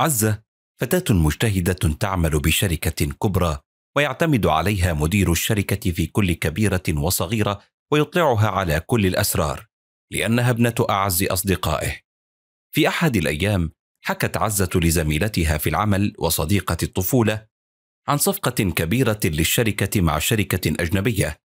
عزة فتاة مجتهدة تعمل بشركة كبرى ويعتمد عليها مدير الشركة في كل كبيرة وصغيرة ويطلعها على كل الأسرار لأنها ابنة أعز أصدقائه. في أحد الأيام حكت عزة لزميلتها في العمل وصديقة الطفولة عن صفقة كبيرة للشركة مع شركة أجنبية،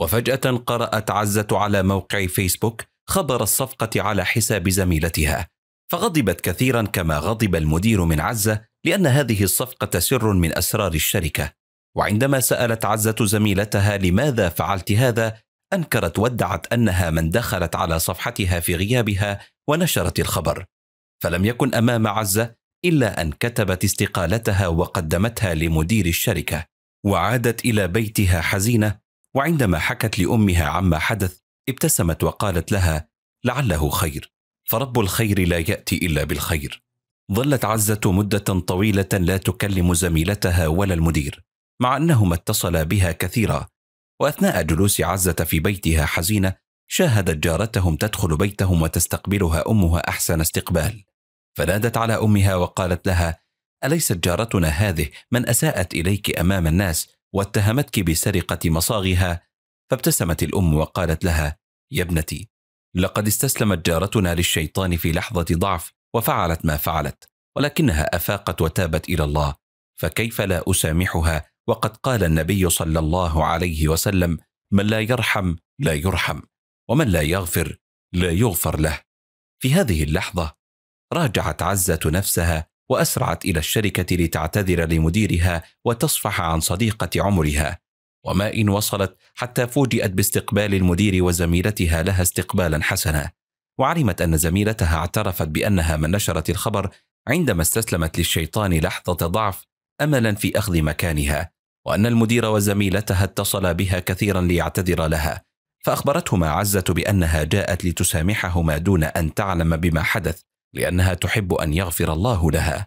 وفجأة قرأت عزة على موقع فيسبوك خبر الصفقة على حساب زميلتها، فغضبت كثيرا كما غضب المدير من عزة لأن هذه الصفقة سر من أسرار الشركة وعندما سألت عزة زميلتها لماذا فعلت هذا أنكرت وادعت أنها من دخلت على صفحتها في غيابها ونشرت الخبر فلم يكن أمام عزة إلا أن كتبت استقالتها وقدمتها لمدير الشركة وعادت إلى بيتها حزينة وعندما حكت لأمها عما حدث ابتسمت وقالت لها لعله خير فرب الخير لا ياتي الا بالخير ظلت عزه مده طويله لا تكلم زميلتها ولا المدير مع انهما اتصلا بها كثيرا واثناء جلوس عزه في بيتها حزينه شاهدت جارتهم تدخل بيتهم وتستقبلها امها احسن استقبال فنادت على امها وقالت لها اليست جارتنا هذه من اساءت اليك امام الناس واتهمتك بسرقه مصاغها فابتسمت الام وقالت لها يا ابنتي لقد استسلمت جارتنا للشيطان في لحظة ضعف وفعلت ما فعلت ولكنها أفاقت وتابت إلى الله فكيف لا أسامحها وقد قال النبي صلى الله عليه وسلم من لا يرحم لا يرحم ومن لا يغفر لا يغفر له في هذه اللحظة راجعت عزة نفسها وأسرعت إلى الشركة لتعتذر لمديرها وتصفح عن صديقة عمرها وما إن وصلت حتى فوجئت باستقبال المدير وزميلتها لها استقبالا حسنا وعلمت أن زميلتها اعترفت بأنها من نشرت الخبر عندما استسلمت للشيطان لحظة ضعف أملا في أخذ مكانها وأن المدير وزميلتها اتصلا بها كثيرا ليعتذر لها فأخبرتهما عزة بأنها جاءت لتسامحهما دون أن تعلم بما حدث لأنها تحب أن يغفر الله لها